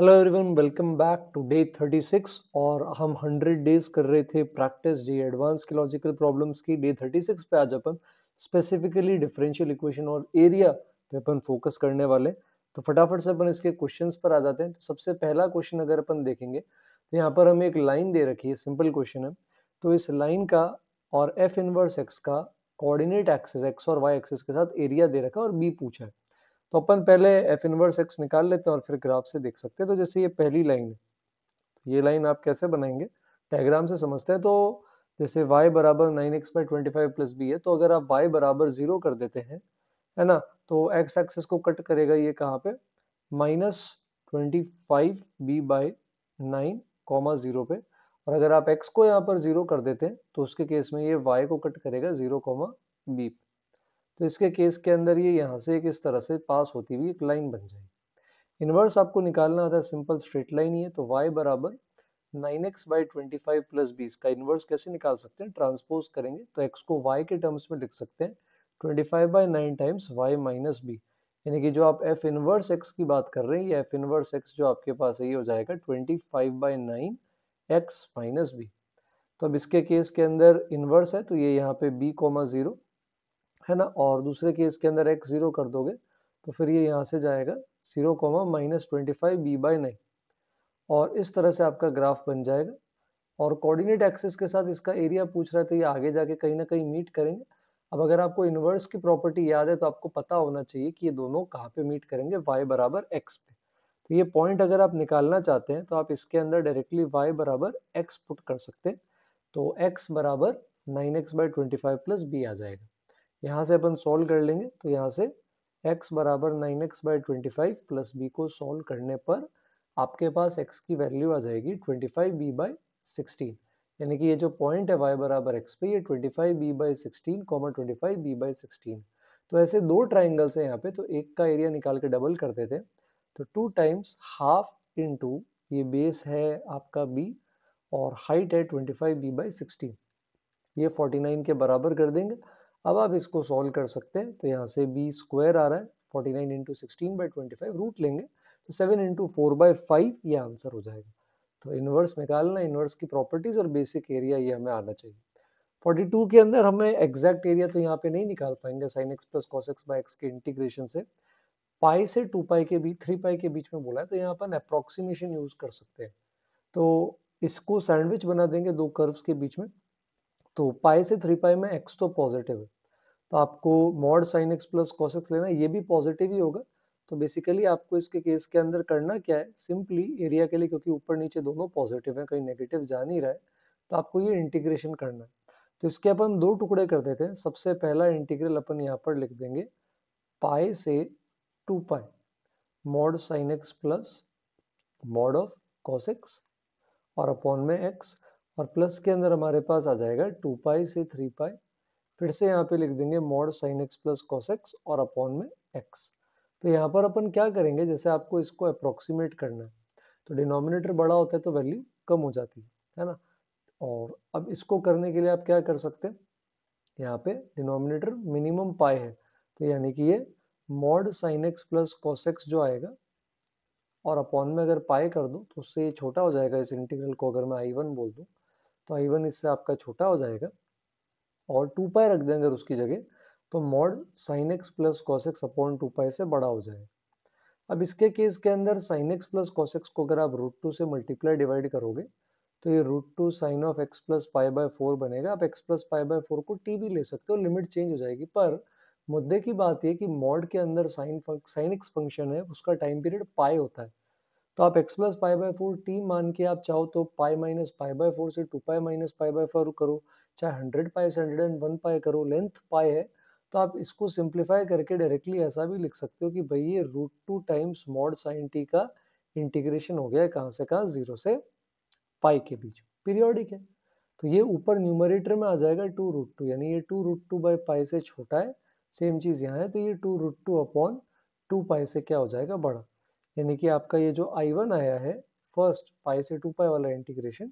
hello everyone welcome back to day 36 और हम 100 days कर रहे थे प्रैक्टिस जी एडवांस के लॉजिकल प्रॉब्लम्स की डे 36 पे आज अपन स्पेसिफिकली डिफरेंशियल इक्वेशन और एरिया पे अपन फोकस करने वाले तो फटाफट से अपन इसके क्वेश्चंस पर आ जाते हैं तो सबसे पहला क्वेश्चन अगर अपन देखेंगे तो यहाँ पर हमें एक लाइन दे रखी है सिंपल क्वेश्चन है तो इस लाइन का और एफ इनवर्स एक्स का कोऑर्डिनेट एक्सेस एक्स और वाई एक्सेस के साथ एरिया दे रखा है और बी पूछा है तो अपन पहले एफ इनवर्स एक्स निकाल लेते हैं और फिर ग्राफ से देख सकते हैं तो जैसे ये पहली लाइन है तो ये लाइन आप कैसे बनाएंगे डायग्राम से समझते हैं तो जैसे y बराबर nine X by twenty five plus B है तो अगर आप y बराबर जीरो कर देते हैं है ना तो x एक्सेस को कट करेगा ये कहाँ पे minus twenty five B by nine comma zero पे और अगर आप x को यहाँ पर जीरो कर देते हैं तो उसके केस में ये y को कट करेगा जीरो कॉमा बी पे तो इसके केस के अंदर ये यहाँ से एक इस तरह से पास होती हुई एक लाइन बन जाएगी इन्वर्स आपको निकालना होता है सिंपल स्ट्रेट लाइन ही है तो वाई बराबर nine X by twenty five plus बीस का इन्वर्स कैसे निकाल सकते हैं ट्रांसपोज करेंगे तो एक्स को वाई के टर्म्स में लिख सकते हैं twenty five by nine times Y minus B यानी कि जो आप एफ इन्वर्स एक्स की बात कर रहे हैं ये एफ इन्वर्स एक्स जो आपके पास है ये हो जाएगा twenty five by nine X minus B तो अब इसके केस के अंदर इन्वर्स है तो ये यहाँ पे बी कोमा ज़ीरो है ना और दूसरे केस के अंदर एक्स जीरो कर दोगे तो फिर ये यहाँ से जाएगा zero comma minus twenty five B by nine और इस तरह से आपका ग्राफ बन जाएगा और कोऑर्डिनेट एक्सिस के साथ इसका एरिया पूछ रहा है तो ये आगे जाके कहीं ना कहीं मीट करेंगे अब अगर आपको इन्वर्स की प्रॉपर्टी याद है तो आपको पता होना चाहिए कि ये दोनों कहाँ पे मीट करेंगे वाई बराबर एक्स पे तो ये पॉइंट अगर आप निकालना चाहते हैं तो आप इसके अंदर डायरेक्टली वाई बराबर एक्स पुट कर सकते हैं तो एक्स बराबर nine X by twenty five plus B आ जाएगा यहाँ से अपन सॉल्व कर लेंगे तो यहाँ से x बराबर nine X by twenty five plus B को सॉल्व करने पर आपके पास x की वैल्यू आ जाएगी twenty five B by sixteen यानी कि ये जो पॉइंट है y बराबर एक्स पे ये twenty five B by sixteen comma twenty five B by sixteen तो ऐसे दो ट्राइंगल्स हैं यहाँ पे तो एक का एरिया निकाल के डबल करते थे तो two times half into two base है आपका b और हाइट है twenty five B by sixteen ये फोर्टी नाइन के बराबर कर देंगे अब आप इसको सॉल्व कर सकते हैं तो यहाँ से बी स्क्वायर आ रहा है forty nine into sixteen by twenty five root लेंगे तो seven into four by five ये आंसर हो जाएगा तो इन्वर्स निकालना इन्वर्स की प्रॉपर्टीज और बेसिक एरिया ये हमें आना चाहिए 42 के अंदर हमें एग्जैक्ट एरिया तो यहाँ पे नहीं निकाल पाएंगे sine X plus cos X by X के इंटीग्रेशन से पाई से टू पाई के बीच थ्री पाई के बीच में बोला है तो यहाँ अपन अप्रोक्सीमेशन यूज कर सकते हैं तो इसको सैंडविच बना देंगे दो कर्व्स के बीच में तो पाई से थ्री पाई में एक्स तो पॉजिटिव है तो आपको mod sine X plus cos X लेना ये भी पॉजिटिव ही होगा तो बेसिकली आपको इसके केस के अंदर करना क्या है सिंपली एरिया के लिए क्योंकि ऊपर नीचे दोनों पॉजिटिव हैं कहीं नेगेटिव जा नहीं रहा है तो आपको ये इंटीग्रेशन करना है तो इसके अपन दो टुकड़े कर देते हैं सबसे पहला इंटीग्रल अपन यहाँ पर लिख देंगे पाए से two pi mod sine X plus mod of cos X और अपॉन में एक्स और प्लस के अंदर हमारे पास आ जाएगा टू पाई से थ्री पाई फिर से यहाँ पे लिख देंगे mod sine X plus cos X और अपॉन में एक्स तो यहाँ पर अपन क्या करेंगे जैसे आपको इसको अप्रोक्सीमेट करना है तो डिनोमिनेटर बड़ा होता है तो वैल्यू कम हो जाती है है ना और अब इसको करने के लिए आप क्या कर सकते हैं यहाँ पे डिनोमिनेटर मिनिमम पाए है तो यानी कि ये mod sine X plus cos X जो आएगा और अपॉन में अगर पाए कर दूँ तो उससे ये छोटा हो जाएगा इस इंटीग्रल को अगर मैं आई वन बोल दूँ तो आई वन इससे आपका छोटा हो जाएगा और टू पाई रख देंगे अगर उसकी जगह तो mod sine X plus cos x upon two pi से बड़ा हो जाएगा अब इसके केस के अंदर साइन एक्स प्लस एक्स को अगर आप रूट टू से मल्टीप्लाई डिवाइड करोगे तो ये root two sine of X plus pi by four बनेगा आप X plus pi by four को टी भी ले सकते हो लिमिट चेंज हो जाएगी पर मुद्दे की बात यह कि मॉड के अंदर साइन साइन एक्स फंक्शन है उसका टाइम पीरियड पाई होता है तो आप X plus pi by four T मान के आप चाहो तो pi minus pi by four से two pi minus pi by four करो चाहे हंड्रेड पाई से हंड्रेड एंड वन पाई करो लेंथ पाई है तो आप इसको सिंप्लीफाई करके डायरेक्टली ऐसा भी लिख सकते हो कि भाई ये root two times mod sine T का इंटीग्रेशन हो गया है कहाँ से कहाँ जीरो से पाई के बीच पीरियोडिक है तो ये ऊपर न्यूमरेटर में आ जाएगा टू रूट टू यानी ये two root two by pi से छोटा है सेम चीज़ यहाँ है तो ये two root two upon two pi से क्या हो जाएगा बड़ा यानी कि आपका ये जो आई वन आया है फर्स्ट पाई से टू पाई वाला इंटीग्रेशन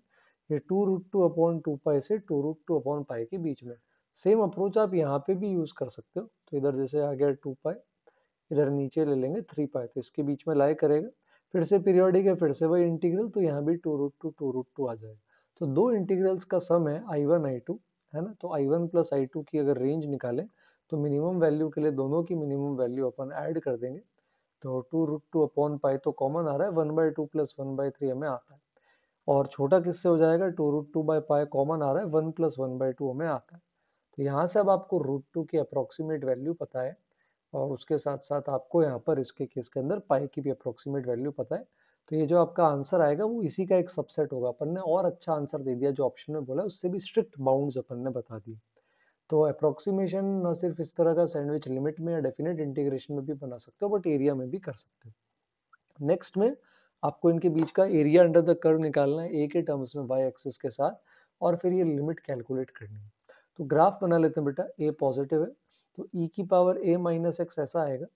ये two root two upon two pi से two root two upon pi के बीच में सेम अप्रोच आप यहाँ पे भी यूज़ कर सकते हो तो इधर जैसे आ गया टू पाई इधर नीचे ले लेंगे थ्री पाई तो इसके बीच में लाई करेगा फिर से पीरियोडिक है फिर से वही इंटीग्रल तो यहाँ भी two root two two root two आ जाएगा तो दो इंटीग्रल्स का सम है आई वन आई टू है ना तो I one plus I two की अगर रेंज निकालें तो मिनिमम वैल्यू के लिए दोनों की मिनिमम वैल्यू अपन ऐड कर देंगे तो two root two upon pi तो कॉमन आ रहा है one by two plus one by three हमें आता है और छोटा किससे हो जाएगा two root two by pi common आ रहा है one plus one by two हमें आता है तो यहाँ से अब आपको रूट टू की अप्रोक्सीमेट वैल्यू पता है और उसके साथ साथ आपको यहाँ पर इसके केस के अंदर पाई की भी अप्रोक्सीमेट वैल्यू पता है तो ये जो आपका आंसर आएगा वो इसी का एक सबसेट होगा अपन ने और अच्छा आंसर दे दिया जो ऑप्शन में बोला उससे भी स्ट्रिक्ट बाउंड्स अपन ने बता दिए तो अप्रोक्सीमेशन न सिर्फ इस तरह का सैंडविच लिमिट में या डेफिनेट इंटीग्रेशन में भी बना सकते हो बट एरिया में भी कर सकते हो नेक्स्ट में आपको इनके बीच का एरिया अंडर द कर्व निकालना है ए के टर्म्स में वाई एक्सिस के साथ और फिर ये लिमिट कैलकुलेट करनी है तो ग्राफ बना लेते हैं बेटा ए पॉजिटिव है तो ई e की पावर ए माइनस एक्स ऐसा आएगा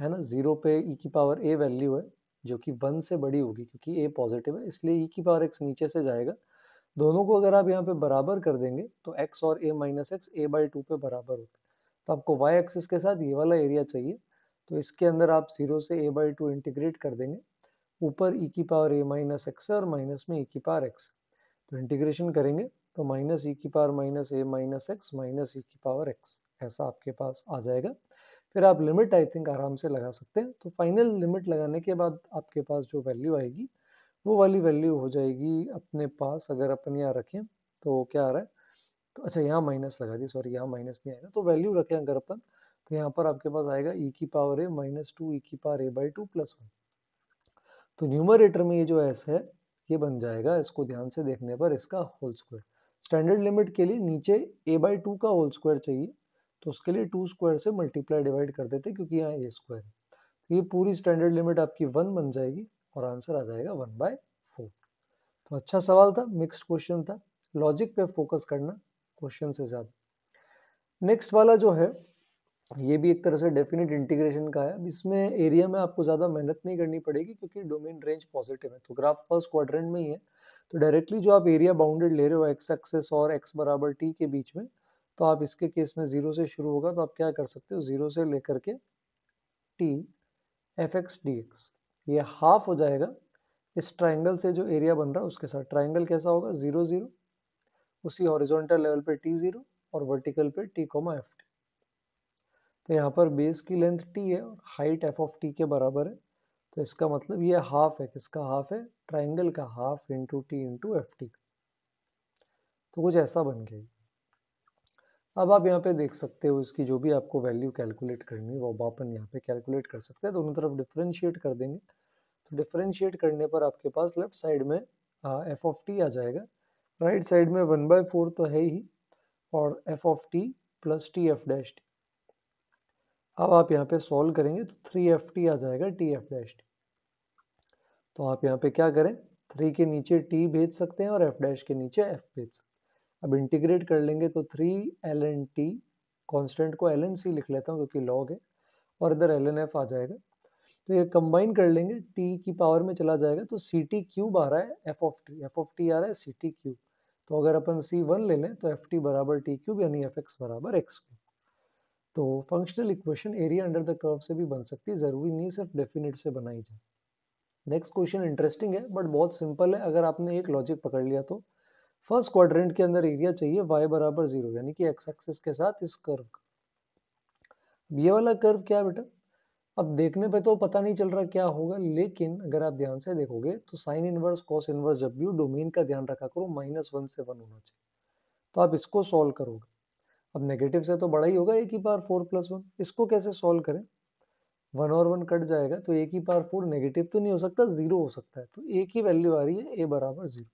है ना जीरो पे ई e की पावर ए वैल्यू है जो कि वन से बड़ी होगी क्योंकि ए पॉजिटिव है इसलिए ई e की पावर एक्स नीचे से जाएगा दोनों को अगर आप यहाँ पे बराबर कर देंगे तो x और a minus x a by two पे बराबर होते तो आपको y एक्सिस के साथ ये वाला एरिया चाहिए तो इसके अंदर आप जीरो से a बाई टू इंटीग्रेट कर देंगे ऊपर e की पावर a माइनस एक्स है और माइनस में e की पावर एक्स तो इंटीग्रेशन करेंगे तो माइनस ई e की power minus a minus x minus e की पावर एक्स ऐसा आपके पास आ जाएगा फिर आप लिमिट आई थिंक आराम से लगा सकते हैं तो फाइनल लिमिट लगाने के बाद आपके पास जो वैल्यू आएगी वो वाली वैल्यू हो जाएगी अपने पास अगर अपन यहाँ रखें तो क्या आ रहा है तो अच्छा यहाँ माइनस लगा दी सॉरी यहाँ माइनस नहीं आएगा तो वैल्यू रखें अगर अपन तो यहाँ पर आपके पास आएगा ई e की power a minus two e की power a by two plus one तो न्यूमरेटर में ये जो एस है ये बन जाएगा इसको ध्यान से देखने पर इसका होल स्क्वायर स्टैंडर्ड लिमिट के लिए नीचे ए बाई टू का होल स्क्वायर चाहिए तो उसके लिए टू स्क्वायर से मल्टीप्लाई डिवाइड कर देते क्योंकि यहाँ ए स्क्वायर है तो ये पूरी स्टैंडर्ड लिमिट आपकी वन बन जाएगी और आंसर आ जाएगा वन बाय फोर तो अच्छा सवाल था मिक्स्ड क्वेश्चन था लॉजिक पे फोकस करना क्वेश्चन से ज़्यादा नेक्स्ट वाला जो है ये भी एक तरह से डेफिनेट इंटीग्रेशन का है इसमें एरिया में आपको ज़्यादा मेहनत नहीं करनी पड़ेगी क्योंकि डोमेन रेंज पॉजिटिव है तो ग्राफ फर्स्ट क्वाड्रेंट में ही है तो डायरेक्टली जो आप एरिया बाउंडेड ले रहे हो एक्स एक्सेस और एक्स बराबर टी के बीच में तो आप इसके केस में ज़ीरो से शुरू होगा तो आप क्या कर सकते हो ज़ीरो से लेकर के t f x D x ये हाफ हो जाएगा इस ट्राइंगल से जो एरिया बन रहा है उसके साथ ट्राइंगल कैसा होगा जीरो जीरो उसी हॉरिजॉन्टल लेवल पे टी जीरो और वर्टिकल पे टी कोमा एफ टी तो यहाँ पर बेस की लेंथ टी है और हाइट एफ ऑफ टी के बराबर है तो इसका मतलब ये हाफ है किसका हाफ है ट्राइंगल का half into t into f t तो कुछ ऐसा बन गया अब आप यहाँ पे देख सकते हो इसकी जो भी आपको वैल्यू कैलकुलेट करनी है वो आप अपन यहाँ पे कैलकुलेट कर सकते हैं दोनों तरफ डिफ्रेंशिएट कर देंगे तो डिफ्रेंशिएट करने पर आपके पास लेफ्ट साइड में एफ ऑफ टी आ जाएगा राइट right साइड में वन बाय फोर तो है ही और f of t plus t f dash t अब आप यहाँ पे सॉल्व करेंगे तो थ्री एफ टी आ जाएगा टी एफ डैश टी तो आप यहाँ पे क्या करें थ्री के नीचे टी भेज सकते हैं और एफ डैश के नीचे एफ भेज सकते हैं अब इंटीग्रेट कर लेंगे तो three l n t constant को एल एन सी लिख लेता हूँ क्योंकि लॉग है और इधर एल एन एफ आ जाएगा तो ये कंबाइन कर लेंगे टी की पावर में चला जाएगा तो सी टी क्यूब आ रहा है f of t f of t आ रहा है सी टी क्यूब तो अगर अपन सी वन ले लें तो एफ टी बराबर टी क्यूब यानी एफ एक्स बराबर एक्स क्यूब तो functional equation area under the curve से भी बन सकती है ज़रूरी नहीं सिर्फ डेफिनेट से बनाई जाए नेक्स्ट क्वेश्चन इंटरेस्टिंग है बट बहुत सिंपल है अगर आपने एक लॉजिक पकड़ लिया तो फर्स्ट क्वाड्रेंट के अंदर एरिया चाहिए y बराबर जीरो यानी कि x एक्सिस के साथ इस कर्व का ये वाला कर्व क्या बेटा अब देखने पे तो पता नहीं चल रहा क्या होगा लेकिन अगर आप ध्यान से देखोगे तो साइन इनवर्स कॉस इनवर्स डब्ल्यू डोमेन का ध्यान रखा करो माइनस वन से वन होना चाहिए तो आप इसको सॉल्व करोगे अब नेगेटिव से तो बड़ा ही होगा एक ही पार फोर प्लस वन इसको कैसे सॉल्व करें वन और वन कट जाएगा तो एक ही पार फोर नेगेटिव तो नहीं हो सकता जीरो हो सकता है तो एक ही वैल्यू आ रही है ए बराबर जीरो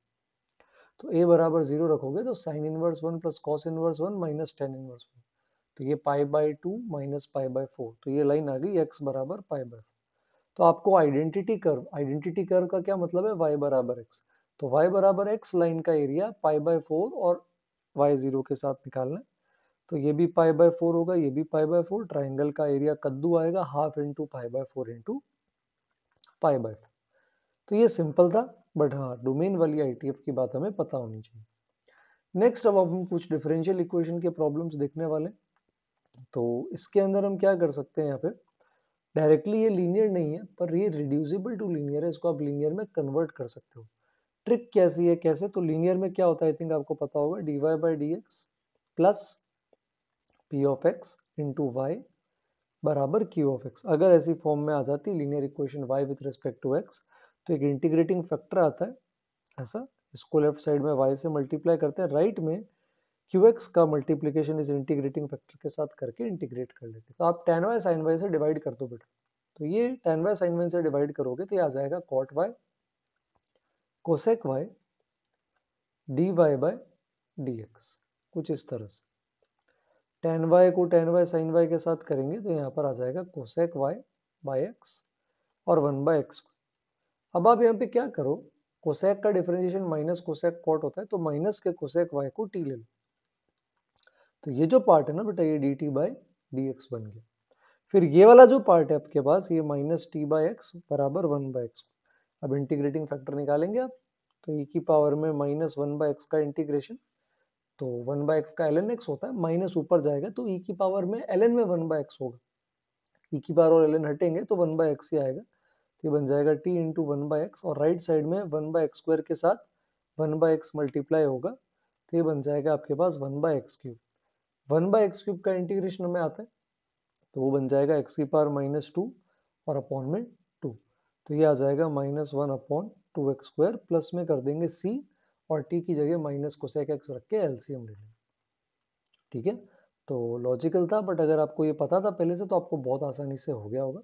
तो ए बराबर जीरो रखोगे तो sine inverse one plus cos inverse one minus tan inverse one तो ये pi by two minus pi by four तो ये लाइन आ गई एक्स बराबर पाई बाई तो आपको आइडेंटिटी कर्व आइडेंटिटी कर्व का क्या मतलब है वाई बराबर एक्स तो वाई बराबर एक्स लाइन का एरिया पाई बाय फोर और वाई जीरो के साथ निकालना है तो ये भी पाई बाय फोर होगा ये भी पाई बाय फोर ट्राइंगल का एरिया कद्दू आएगा half into pi by four into pi by four तो ये सिंपल था बट हाँ डोमेन वाली एफ की बात हमें पता होनी चाहिए नेक्स्ट अब हम कुछ डिफरेंशियल इक्वेशन के प्रॉब्लम्स देखने वाले हैं तो इसके अंदर हम क्या कर सकते हैं यहाँ पे डायरेक्टली ये लीनियर नहीं है पर ये रिड्यूसिबल टू लीनियर है इसको आप लीनियर में कन्वर्ट कर सकते हो ट्रिक कैसी है कैसे तो लीनियर में क्या होता है आई थिंक आपको पता होगा d y by d x plus p of x into y बराबर क्यू ऑफ एक्स अगर ऐसी फॉर्म में आ जाती है linear equation y with respect to x तो एक इंटीग्रेटिंग फैक्टर आता है ऐसा इसको लेफ्ट साइड में वाई से मल्टीप्लाई करते हैं राइट right में क्यू एक्स का मल्टीप्लीकेशन इस इंटीग्रेटिंग फैक्टर के साथ करके इंटीग्रेट कर लेते तो आप टेन वाई साइन वाई से डिवाइड कर दो बेटा तो ये टेन वाई साइन वाई से डिवाइड करोगे तो ये आ जाएगा cot y cosec y d Y by d x कुछ इस तरह से टेन वाई को टेन वाई साइन वाई के साथ करेंगे तो यहाँ पर आ जाएगा कोसेक वाई बाय एक्स और वन बाय एक्स अब आप यहाँ पे क्या करो कोसेक का डिफ्रेंशिएशन माइनस कोसेक कॉट होता है तो माइनस के कोसेक वाई को टी ले लो तो ये जो पार्ट है ना बेटा ये d t by d x बन गया फिर ये वाला जो पार्ट है आपके पास ये माइनस टी बाई एक्स बराबर वन बाई एक्स अब इंटीग्रेटिंग फैक्टर निकालेंगे आप तो ई e की पावर में माइनस वन बाई एक्स का इंटीग्रेशन तो वन बाई एक्स का एल एन एक्स होता है माइनस ऊपर जाएगा तो ई e की पावर में एल एन में वन बाई एक्स होगा ई e की पावर और एल एन हटेंगे तो वन बाई एक्स ही आएगा तो ये बन जाएगा t into one by x और राइट साइड में वन बाई एक्स स्क्वायर के साथ वन बाई एक्स मल्टीप्लाई होगा तो ये बन जाएगा आपके पास one by x cube one by x cube का इंटीग्रेशन हमें आता है तो वो बन जाएगा एक्स की पावर माइनस टू और अपॉन में टू तो ये आ जाएगा minus one upon two x square plus में कर देंगे सी और टी की जगह माइनस को सेक एक्स रख के एलसीएम ले लेंगे ठीक है तो लॉजिकल था बट अगर आपको ये पता था पहले से तो आपको बहुत आसानी से हो गया होगा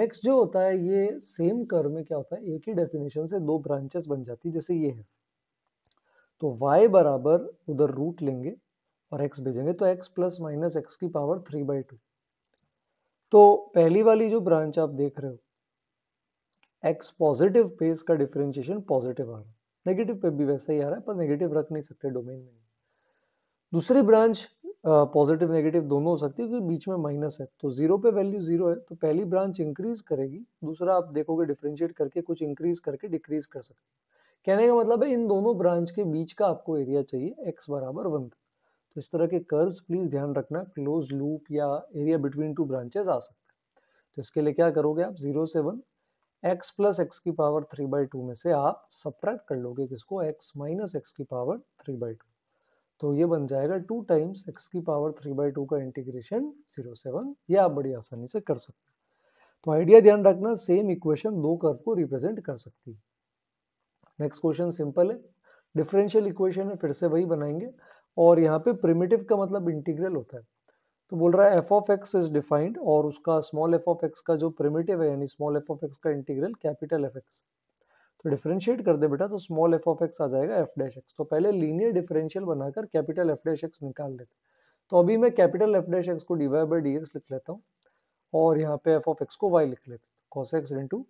नेक्स्ट जो होता है ये सेम कर में क्या होता है एक ही डेफिनेशन से दो ब्रांचेस बन जाती है जैसे ये है तो y बराबर उधर रूट लेंगे और x भेजेंगे तो x प्लस माइनस एक्स की पावर थ्री बाई टू तो पहली वाली जो ब्रांच आप देख रहे हो x पॉजिटिव पे का डिफरेंशिएशन पॉजिटिव आ रहा है नेगेटिव पे भी वैसे ही आ रहा है पर नेगेटिव रख नहीं सकते डोमेन में दूसरी ब्रांच पॉजिटिव नेगेटिव दोनों हो सकती है क्योंकि बीच में माइनस है तो जीरो पे वैल्यू जीरो है तो पहली ब्रांच इंक्रीज करेगी दूसरा आप देखोगे डिफरेंशिएट करके कुछ इंक्रीज करके डिक्रीज कर सकते हैं कहने का मतलब है इन दोनों ब्रांच के बीच का आपको एरिया चाहिए एक्स बराबर वन था तो इस तरह के कर्व्स प्लीज़ ध्यान रखना क्लोज लूप या एरिया बिटवीन टू ब्रांचेस आ सकते हैं तो इसके लिए क्या करोगे आप जीरो से वन एक्स प्लस एक्स की पावर थ्री बाई टू में से आप सप्रैक्ट कर लोगे किसको एक्स माइनस एक्स की पावर थ्री बाई टू तो ये बन जाएगा टू टाइम्स एक्स की पावर थ्री बाई टू का इंटीग्रेशन जीरो से वन ये आप बड़ी आसानी से कर सकते हैं तो आइडिया ध्यान रखना सेम इक्वेशन दो कर्व को रिप्रेजेंट कर सकती है नेक्स्ट क्वेश्चन सिंपल है डिफरेंशियल इक्वेशन है फिर से वही बनाएंगे और यहाँ पे प्रिमिटिव का मतलब इंटीग्रल होता है तो बोल रहा है f of x is defined और उसका स्मॉल एफ ऑफ एक्स का जो प्रिमिटिव है यानी स्मॉल एफ ऑफ एक्स का इंटीग्रल कैपिटल एफ एक्स तो डिफरेंशिएट कर दे बेटा तो स्मॉल एफ ऑफ एक्स आ जाएगा एफ डैश एक्स तो पहले लीनियर डिफरेंशियल बनाकर कैपिटल एफ डैश एक्स निकाल लेते तो अभी मैं कैपिटल एफ डैश एक्स को d y by d x लिख लेता हूँ और यहाँ पे एफ ऑफ एक्स को वाई लिख लेते कॉस एक्स इंटू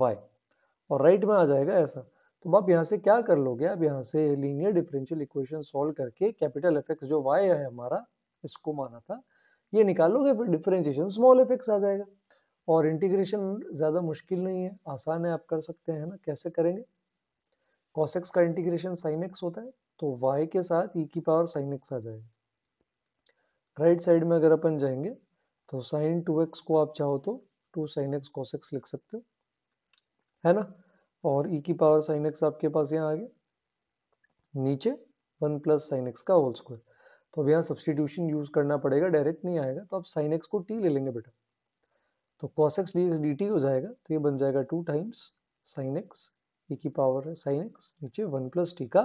वाई और राइट में आ जाएगा ऐसा तो अब यहाँ से क्या कर लोगे अब यहाँ से लीनियर डिफरेंशियल इक्वेशन सॉल्व करके कैपिटल एफ एक्स जो वाई है हमारा इसको माना था ये निकालोगे फिर डिफरेंशिएशन स्मॉल एफ एक्स आ जाएगा और इंटीग्रेशन ज़्यादा मुश्किल नहीं है आसान है आप कर सकते हैं ना कैसे करेंगे कॉस एक्स का इंटीग्रेशन साइन एक्स होता है तो वाई के साथ ई e की पावर साइन एक्स आ जाएगा राइट साइड में अगर अपन जाएंगे तो साइन टू एक्स को आप चाहो तो two sine x cos x लिख सकते हो है ना और e की पावर साइन एक्स आपके पास यहाँ आ गया नीचे वन प्लस साइन एक्स का होल स्क्वायर तो अब यहाँ सब्सटीट्यूशन यूज करना पड़ेगा डायरेक्ट नहीं आएगा तो आप साइन एक्स को t ले लेंगे बेटा तो cos x D x d t हो जाएगा तो ये बन जाएगा two times sine x e की पावर है साइन एक्स नीचे वन प्लस टी का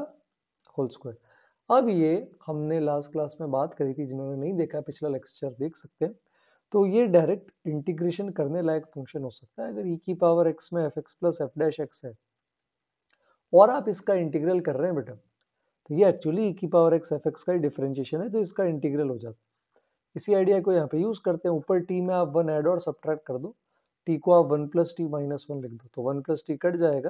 होल स्क्वायर अब ये हमने लास्ट क्लास में बात करी थी जिन्होंने नहीं देखा पिछला लेक्चर देख सकते हैं तो ये डायरेक्ट इंटीग्रेशन करने लायक फंक्शन हो सकता है अगर e की पावर एक्स में f x plus f dash x है और आप इसका इंटीग्रल कर रहे हैं बेटा तो ये एक्चुअली e की पावर x एफ एक्स का ही डिफरेंशिएशन है तो इसका इंटीग्रल हो जाता है इसी आइडिया को यहाँ पे यूज़ करते हैं ऊपर टी में आप वन एड और सब्ट्रैक्ट कर दो टी को आप one plus t minus one लिख दो तो वन प्लस टी कट जाएगा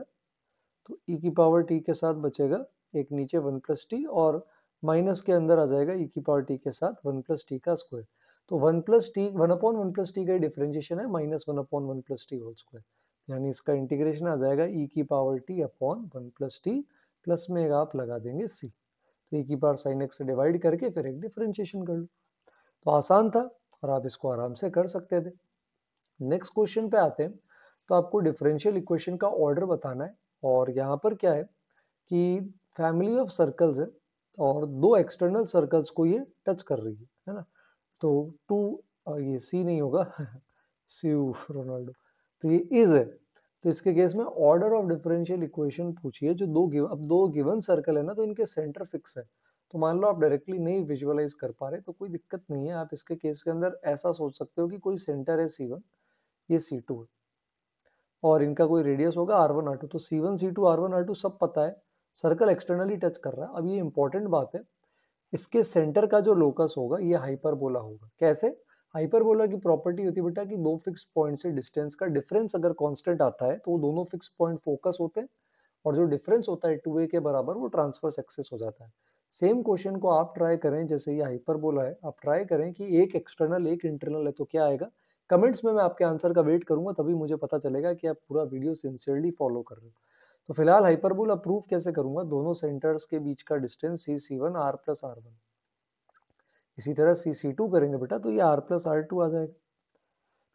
तो ई e की पावर टी के साथ बचेगा एक नीचे वन प्लस टी और माइनस के अंदर आ जाएगा e की पावर टी के साथ वन प्लस टी का स्क्वायर तो one plus t one upon one plus t का डिफरेंशिएशन है minus one upon one plus t whole square यानी इसका इंटीग्रेशन आ जाएगा ई e की power t upon one plus t plus में आप लगा देंगे सी तो ई e की पावर साइन एक्स से डिवाइड करके फिर एक डिफरेंशिएशन कर लो तो आसान था और आप इसको आराम से कर सकते थे नेक्स्ट क्वेश्चन पे आते हैं तो आपको डिफरेंशियल इक्वेशन का ऑर्डर बताना है और यहाँ पर क्या है कि फैमिली ऑफ सर्कल्स है और दो एक्सटर्नल सर्कल्स को ये टच कर रही है है ना तो टू ये सी नहीं होगा सीयू रोनाल्डो तो ये इज है तो इसके केस में ऑर्डर ऑफ डिफरेंशियल इक्वेशन पूछिए जो दो गिव अब दो गिवन सर्कल है ना तो इनके सेंटर फिक्स है तो मान लो आप डायरेक्टली नहीं विजुअलाइज कर पा रहे तो कोई दिक्कत नहीं है आप इसके केस के अंदर ऐसा सोच सकते हो कि कोई सेंटर है सी वन ये सी टू है और इनका कोई रेडियस होगा आर वन आर टू तो c one c two r one r two सब पता है सर्कल एक्सटर्नली टच कर रहा है अब ये इंपॉर्टेंट बात है इसके सेंटर का जो लोकस होगा ये हाइपरबोला होगा कैसे हाइपरबोला की प्रॉपर्टी होती है बेटा कि दो फिक्स पॉइंट से डिस्टेंस का डिफरेंस अगर कांस्टेंट आता है तो वो दोनों फिक्स पॉइंट फोकस होते हैं और जो डिफरेंस होता है टू ए के बराबर वो ट्रांसफर सक्सेस हो जाता है सेम क्वेश्चन को आप ट्राई करें जैसे ये हाइपरबोला है आप ट्राई करें कि एक एक्सटर्नल एक इंटरनल है तो क्या आएगा कमेंट्स में मैं आपके आंसर का वेट करूंगा तभी मुझे पता चलेगा कि आप पूरा वीडियो सिंसियरली फॉलो कर रहे हो तो फिलहाल हाइपरबोला प्रूव कैसे करूंगा दोनों सेंटर्स के बीच का distance c c one r plus r one इसी तरह सी सी टू करेंगे बेटा तो ये आर प्लस आर टू आ जाएगा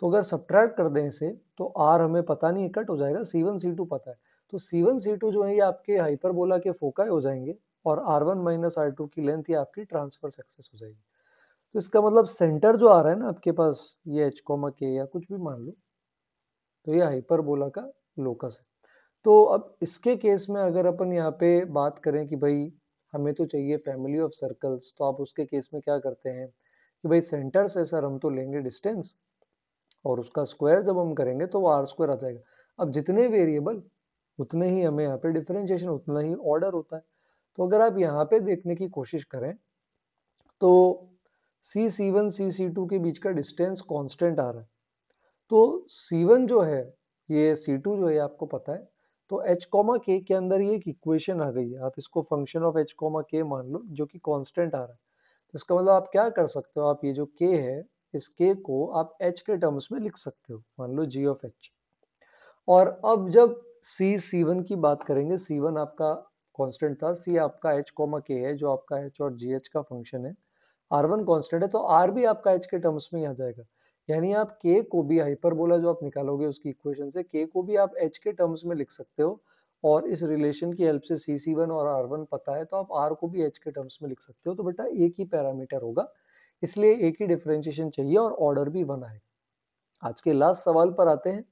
तो अगर सब्ट्रैक्ट कर दें इसे तो आर हमें पता नहीं कट हो जाएगा सी वन सी टू पता है तो सी वन सी टू जो है ये आपके हाइपरबोला के फोका हो जाएंगे और r one minus r two की लेंथ ये आपकी ट्रांसफर सक्सेस हो जाएगी तो इसका मतलब सेंटर जो आ रहा है ना आपके पास ये एच कॉमा के या कुछ भी मान लो तो ये हाइपरबोला का लोकस है तो अब इसके केस में अगर अपन यहाँ पे बात करें कि भाई हमें तो चाहिए फैमिली ऑफ सर्कल्स तो आप उसके केस में क्या करते हैं कि भाई सेंटर से सर हम तो लेंगे डिस्टेंस और उसका स्क्वायर जब हम करेंगे तो वो आर स्क्वायर आ जाएगा अब जितने वेरिएबल उतने ही हमें यहाँ पे डिफ्रेंशिएशन उतना ही ऑर्डर होता है तो अगर आप यहाँ पे देखने की कोशिश करें तो सी c one C c to के बीच का डिस्टेंस कांस्टेंट आ रहा है तो सी वन जो है ये सी टू जो है आपको पता है तो एच कॉमा के के अंदर ये एक इक्वेशन आ गई है आप इसको फंक्शन ऑफ एच कॉमा के मान लो जो कि कांस्टेंट आ रहा है तो इसका मतलब आप क्या कर सकते हो आप ये जो के है इस के को आप एच के टर्म्स में लिख सकते हो मान लो जी ऑफ एच और अब जब सी सी वन की बात करेंगे सी वन आपका कॉन्स्टेंट था सी आपका एच कॉमा के है जो आपका एच और जी एच का फंक्शन है आर वन कॉन्स्टेंट है तो आर भी आपका एच के टर्म्स में ही आ जाएगा यानी आप के को भी हाइपरबोला जो आप निकालोगे उसकी इक्वेशन से के को भी आप एच के टर्म्स में लिख सकते हो और इस रिलेशन की हेल्प से सी सी वन और आर वन पता है तो आप आर को भी एच के टर्म्स में लिख सकते हो तो बेटा एक ही पैरामीटर होगा इसलिए एक ही डिफ्रेंशिएशन चाहिए और ऑर्डर भी वन आए आज के लास्ट सवाल पर आते हैं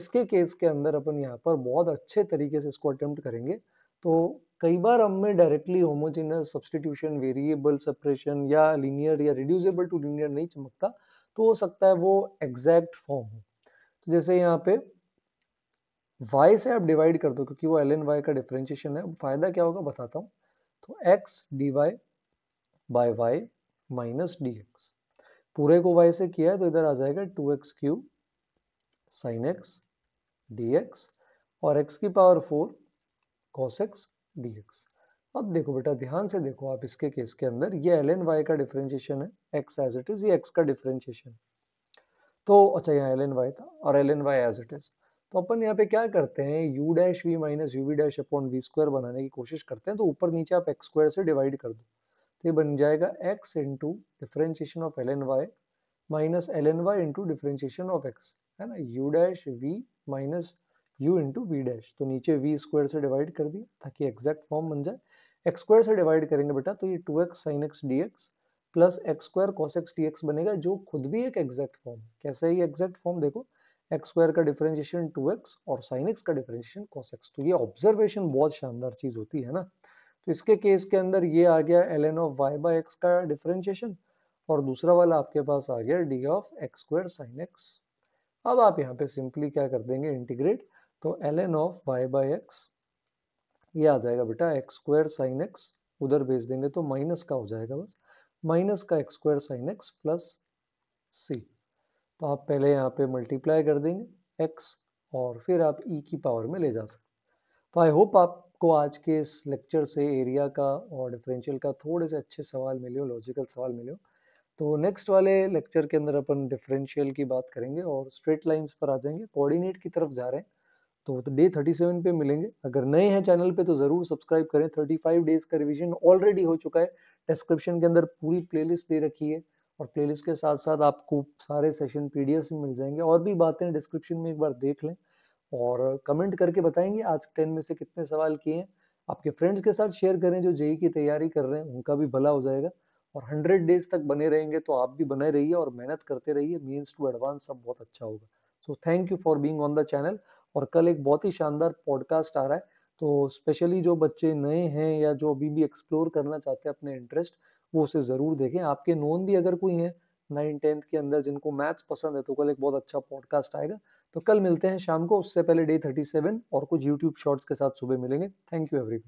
इसके केस के अंदर अपन यहाँ पर बहुत अच्छे तरीके से इसको अटेम्प्ट करेंगे तो कई बार हमें directly homogeneous substitution variable suppression या लीनियर या रिड्यूजेबल टू लीनियर नहीं चमकता तो हो सकता है वो एग्जैक्ट फॉर्म हो तो जैसे यहाँ पे y से आप डिवाइड कर दो क्योंकि वो एल एन वाई का डिफरेंशिएशन है फायदा क्या होगा बताता हूँ तो x D Y by Y minus D X पूरे को y से किया है तो इधर आ जाएगा two X Q sine X D X और x की power four cos X dx अब देखो बेटा ध्यान से देखो आप इसके केस के अंदर ये एल एन वाई का डिफरेंशिएशन है एक्स एज इट इज ये एक्स का डिफरेंशिएशन तो अच्छा यहाँ एल एन वाई था और L N Y as it is तो अपन यहाँ पे क्या करते हैं U dash V minus U V dash upon V square बनाने की कोशिश करते हैं तो ऊपर नीचे आप एक्स स्क्वायर से डिवाइड कर दो तो ये बन जाएगा X into differentiation of L N Y minus L N Y into differentiation of X है ना U dash V minus u into V dash तो नीचे वी स्क्वायर से डिवाइड कर दिया ताकि एग्जैक्ट फॉर्म बन जाए एक्स स्क्वायर से डिवाइड करेंगे बेटा तो ये two X sine X D x plus X square cos x D X बनेगा जो खुद भी एक एग्जैक्ट फॉर्म है कैसे ये एग्जैक्ट फॉर्म देखो एक्स स्क्वायर का डिफरेंशिएशन टू एक्स और साइन एक्स का डिफरेंशिएशन कॉस एक्स तो ये ऑब्जर्वेशन बहुत शानदार चीज़ होती है ना तो इसके केस के अंदर ये आ गया L N of Y by x का डिफरेंशिएशन और दूसरा वाला आपके पास आ गया D of X square sine X अब आप यहाँ पे सिंपली क्या कर देंगे इंटीग्रेट तो L N of Y by X ये आ जाएगा बेटा एक्स स्क्वायर साइन एक्स उधर भेज देंगे तो माइनस का हो जाएगा बस माइनस का X square sine X plus C तो आप पहले यहाँ पे मल्टीप्लाई कर देंगे एक्स और फिर आप ई e की पावर में ले जा सकते तो आई होप आपको आज के इस लेक्चर से एरिया का और डिफरेंशियल का थोड़े से अच्छे सवाल मिले हो लॉजिकल सवाल मिले हो तो नेक्स्ट वाले लेक्चर के अंदर अपन डिफरेंशियल की बात करेंगे और स्ट्रेट लाइंस पर आ जाएंगे कोऑर्डिनेट की तरफ जा रहे हैं तो वो तो डे पे मिलेंगे अगर नए हैं चैनल पे तो ज़रूर सब्सक्राइब करें थर्टी फाइव डेज का रिवीजन ऑलरेडी हो चुका है डिस्क्रिप्शन के अंदर पूरी प्लेलिस्ट दे रखी है और प्लेलिस्ट के साथ साथ आपको सारे सेशन पी डी मिल जाएंगे और भी बातें डिस्क्रिप्शन में एक बार देख लें और कमेंट करके बताएंगे आज टेन में से कितने सवाल किए हैं आपके फ्रेंड्स के साथ शेयर करें जो जेई e की तैयारी कर रहे हैं उनका भी भला हो जाएगा और हंड्रेड डेज तक बने रहेंगे तो आप भी बने रहिए और मेहनत करते रहिए मीन्स टू एडवांस सब बहुत अच्छा होगा so thank you for being on the channel और कल एक बहुत ही शानदार पॉडकास्ट आ रहा है तो स्पेशली जो बच्चे नए हैं या जो अभी भी एक्सप्लोर करना चाहते हैं अपने इंटरेस्ट वो उसे ज़रूर देखें आपके नोन भी अगर कोई हैं नाइन टेंथ के अंदर जिनको मैथ्स पसंद है तो कल एक बहुत अच्छा पॉडकास्ट आएगा तो कल मिलते हैं शाम को उससे पहले डे थर्टी सेवन और कुछ यूट्यूब शॉर्ट्स के साथ सुबह मिलेंगे थैंक यू एवरी